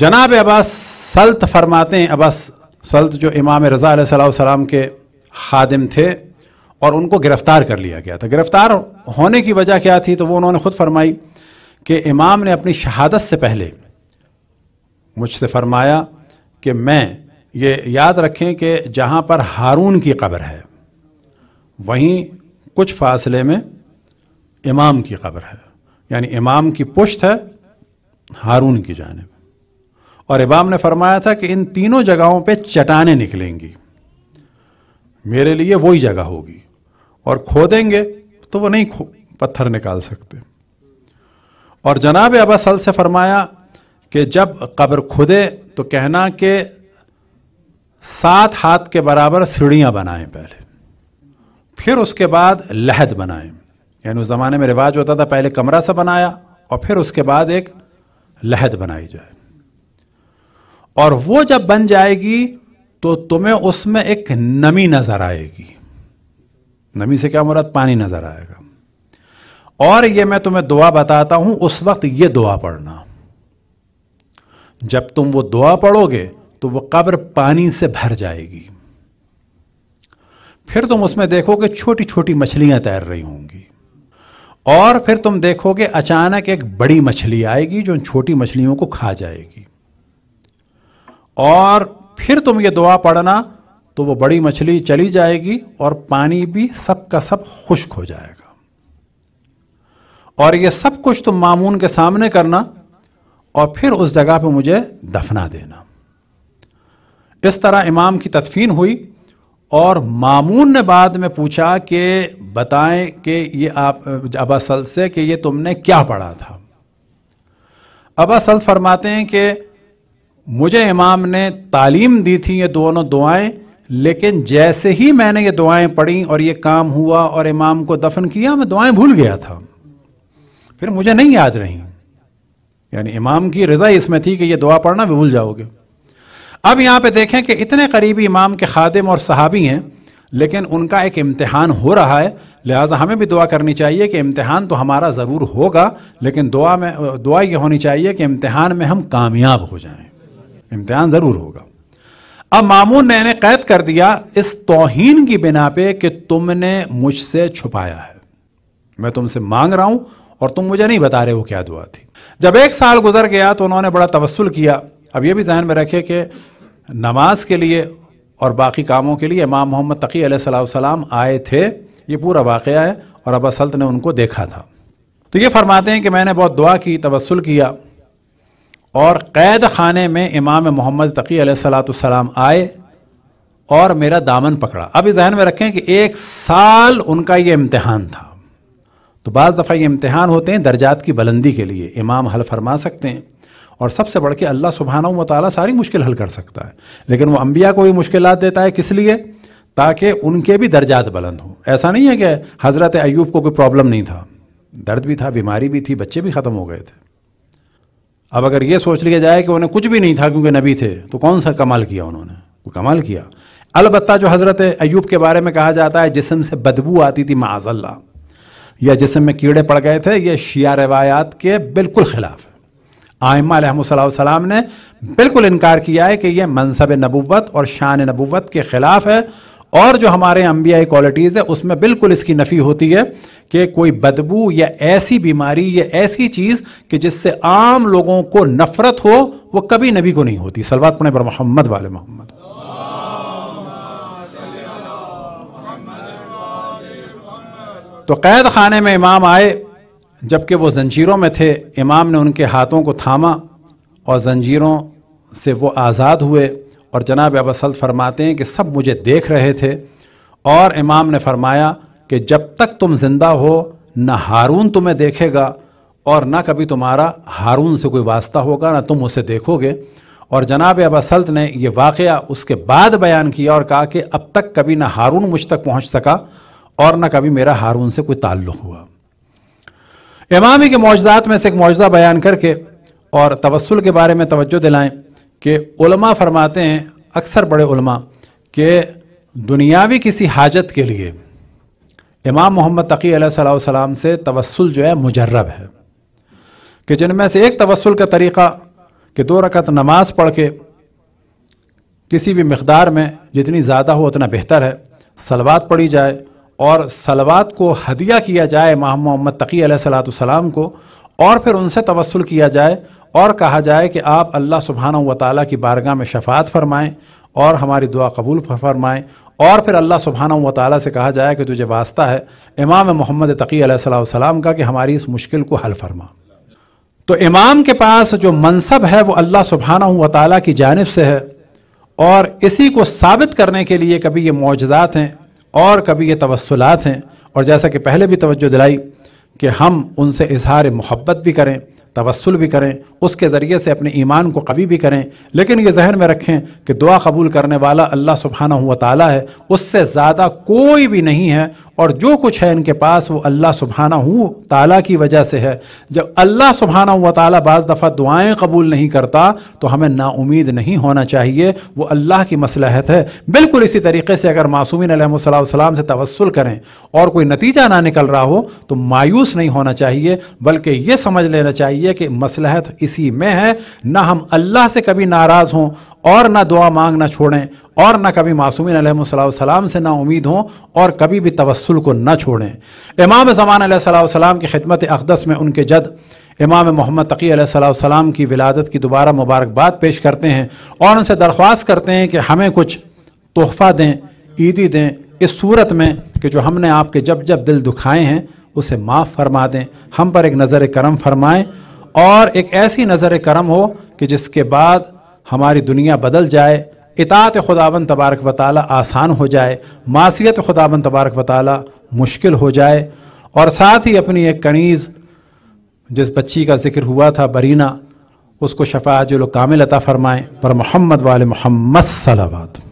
जनाब अब्बास सल्त फरमाते हैं अब्बास सल्त जो इमाम रज़ा सलाम के खादिम थे और उनको गिरफ़्तार कर लिया गया था गिरफ़्तार होने की वजह क्या थी तो वो उन्होंने ख़ुद फरमाई कि इमाम ने अपनी शहादत से पहले मुझसे फरमाया कि मैं ये याद रखें कि जहाँ पर हारून की कब्र है वहीं कुछ फासले में इमाम की कब्र है यानी इमाम की पुश्त है हारून की जानब और इमाम ने फरमाया था कि इन तीनों जगहों पे चटाने निकलेंगी मेरे लिए वही जगह होगी और खोदेंगे तो वो नहीं पत्थर निकाल सकते और जनाब अबासल से फरमाया कि जब कब्र खुदे तो कहना कि सात हाथ के बराबर सीढ़ियाँ बनाएं पहले फिर उसके बाद लहद बनाएं यानी उस ज़माने में रिवाज होता था पहले कमरा सा बनाया और फिर उसके बाद एक लहद बनाई जाए और वो जब बन जाएगी तो तुम्हें उसमें एक नमी नजर आएगी नमी से क्या मुराद पानी नजर आएगा और ये मैं तुम्हें दुआ बताता हूं उस वक्त ये दुआ पढ़ना जब तुम वो दुआ पढ़ोगे तो वो कब्र पानी से भर जाएगी फिर तुम उसमें देखोगे छोटी छोटी मछलियां तैर रही होंगी और फिर तुम देखोगे अचानक एक बड़ी मछली आएगी जो छोटी मछलियों को खा जाएगी और फिर तुम ये दुआ पढ़ना तो वो बड़ी मछली चली जाएगी और पानी भी सब का सब खुश्क हो जाएगा और ये सब कुछ तुम मामून के सामने करना और फिर उस जगह पे मुझे दफना देना इस तरह इमाम की तदफीन हुई और मामून ने बाद में पूछा कि बताएं कि ये आप अबा सल से कि ये तुमने क्या पढ़ा था अबा सल फरमाते हैं कि मुझे इमाम ने तालीम दी थी ये दोनों दुआएं लेकिन जैसे ही मैंने ये दुआएं पढ़ी और ये काम हुआ और इमाम को दफन किया मैं दुआएं भूल गया था फिर मुझे नहीं याद रही यानी इमाम की रज़ा इसमें थी कि ये दुआ पढ़ना भी भूल जाओगे अब यहाँ पे देखें कि इतने करीबी इमाम के खादिम और सहाबी हैं लेकिन उनका एक इम्तहान हो रहा है लिहाजा हमें भी दुआ करनी चाहिए कि इम्तहान तो हमारा ज़रूर होगा लेकिन दुआ में दुआ ये होनी चाहिए कि इम्तहान में हम कामयाब हो जाएं इम्तहान ज़रूर होगा अब मामून ने इन्हें कैद कर दिया इस तोहन की बिना पे कि तुमने मुझसे छुपाया है मैं तुमसे मांग रहा हूं और तुम मुझे नहीं बता रहे हो क्या दुआ थी जब एक साल गुजर गया तो उन्होंने बड़ा तवसल किया अब यह भी जहन में रखे कि नमाज के लिए और बाकी कामों के लिए इमाम मोहम्मद तकी सलाम आए थे ये पूरा वाक़ है और अब असल्त तो ने उनको देखा था तो ये फरमाते हैं कि मैंने बहुत दुआ की तवसल किया और क़ैद खाने में इमाम मोहम्मद तकी सलाम आए और मेरा दामन पकड़ा अब जहन में रखें कि एक साल उनका ये इम्तहान था तो बज़ दफ़ा ये इम्तहान होते हैं दर्जात की बुलंदी के लिए इमाम हल फरमा सकते हैं और सबसे बढ़ के अल्लाह सुबहाना वाली सारी मुश्किल हल कर सकता है लेकिन वो अम्बिया को भी मुश्किल देता है किस लिए ताकि उनके भी दर्जात बुलंद हों ऐसा नहीं है कि हज़रत अयूब को कोई प्रॉब्लम नहीं था दर्द भी था बीमारी भी थी बच्चे भी ख़त्म हो गए थे अब अगर ये सोच लिया जाए कि उन्हें कुछ भी नहीं था क्योंकि नबी थे तो कौन सा कमाल किया उन्होंने वो कमाल किया अलबत् जो हज़रत अयूब के बारे में कहा जाता है जिसम से बदबू आती थी माजल्ला या जिसम में कीड़े पड़ गए थे ये शिया रवायात के बिल्कुल ख़िलाफ़ है अलहमसम ने बिल्कुल इनकार किया है कि यह मनसब नबूत और शान नबूत के ख़िलाफ़ है और जो हमारे अम्बियाई क्वालिटीज़ है उसमें बिल्कुल इसकी नफ़ी होती है कि कोई बदबू या ऐसी बीमारी या ऐसी चीज़ कि जिससे आम लोगों को नफ़रत हो वो कभी नबी को नहीं होती सलवात पुणे पर मोहम्मद वाले मोहम्मद तो कैद खाने में इमाम आए जबकि वो जंजीरों में थे इमाम ने उनके हाथों को थामा और जंजीरों से वो आज़ाद हुए और जनाब अब असल फरमाते हैं कि सब मुझे देख रहे थे और इमाम ने फरमाया कि जब तक तुम ज़िंदा हो ना हारून तुम्हें देखेगा और ना कभी तुम्हारा हारून से कोई वास्ता होगा ना तुम उसे देखोगे और जनाब अबसल्त ने यह वाक़ उसके बाद बयान किया और कहा कि अब तक कभी ना हारून मुझ तक पहुँच सका और ना कभी मेरा हारून से कोई ताल्लुक़ हुआ इमामी के मौजात में से एक मौजा बयान करके और तवसल के बारे में तोज्जो दिलाएं कि उलमा फरमाते हैं अक्सर बड़े उलमा कि दुनियावी किसी हाजत के लिए इमाम मोहम्मद तकी सलाम से तवसल जो है मुजरब है कि जिनमें से एक तवसल का तरीक़ा कि दो रकत नमाज पढ़ के किसी भी मकदार में जितनी ज़्यादा हो उतना बेहतर है सलवात पढ़ी जाए और सलवात को हदिया किया जाए इमाम मोहम्मद तकी सलाम को और फिर उनसे तवसल किया जाए और कहा जाए कि आप अल्लाह सुबहाना व ताली की बारगाह में शफात फरमाएँ और हमारी दुआ कबूल फरमाएँ और फिर अल्लाह सुबहाना व ताली से कहा जाए कि तुझे वास्ता है इमाम मोहम्मद तकी सलाम का कि हमारी इस मुश्किल को हल फरमा तो इमाम के पास जो मनसब है वो अल्लाह सुबहाना व ताली की जानब से है और इसी को साबित करने के लिए कभी ये मुआजात हैं और कभी ये तवसलात हैं और जैसा कि पहले भी तोज्जो दिलाई कि हम उनसे इजहार मोहब्बत भी करें तवसल भी करें उसके ज़रिए से अपने ईमान को कवी भी करें लेकिन ये जहन में रखें कि दुआ कबूल करने वाला अल्लाह सुबहाना हुआ ताली है उससे ज़्यादा कोई भी नहीं है और जो कुछ है इनके पास वो अल्लाह सुबहाना हूँ ताला की वजह से है जब अल्लाह सुबहाना हुआ ताला बाज़ दफ़ा दुआएं कबूल नहीं करता तो हमें नाउमीद नहीं होना चाहिए वो अल्लाह की मसलहत है बिल्कुल इसी तरीके से अगर मासूमिन सलाम से तवसल करें और कोई नतीजा ना निकल रहा हो तो मायूस नहीं होना चाहिए बल्कि ये समझ लेना चाहिए कि मसलहत इसी में है ना हम अल्लाह से कभी नाराज़ हों और ना दुआ मांग ना छोड़ें और ना कभी मासूमिन सलाम से ना उम्मीद हों और कभी भी तवसल को ना छोड़ें इमाम ज़मान सलाम की खिदमत अकदस में उनके जद इमाम मोहम्मद तकी सलाम की विलादत की दोबारा मुबारकबाद पेश करते हैं और उनसे दरख्वास्त करते हैं कि हमें कुछ तोहफ़ा दें ईदी दें इस सूरत में कि जो हमने आपके जब जब दिल दुखाए हैं उसे माफ़ फरमा दें हम पर एक नज़र करम फरमाएँ और एक ऐसी नज़र करम हो कि जिसके बाद हमारी दुनिया बदल जाए इतात खुदावन तबारक व आसान हो जाए मासीत खुदावन तबारक व मुश्किल हो जाए और साथ ही अपनी एक कनीज़ जिस बच्ची का जिक्र हुआ था बरीना उसको शफाजल कामिल अता फ़रमाएँ पर मोहम्मद वाल महम्मद सलावात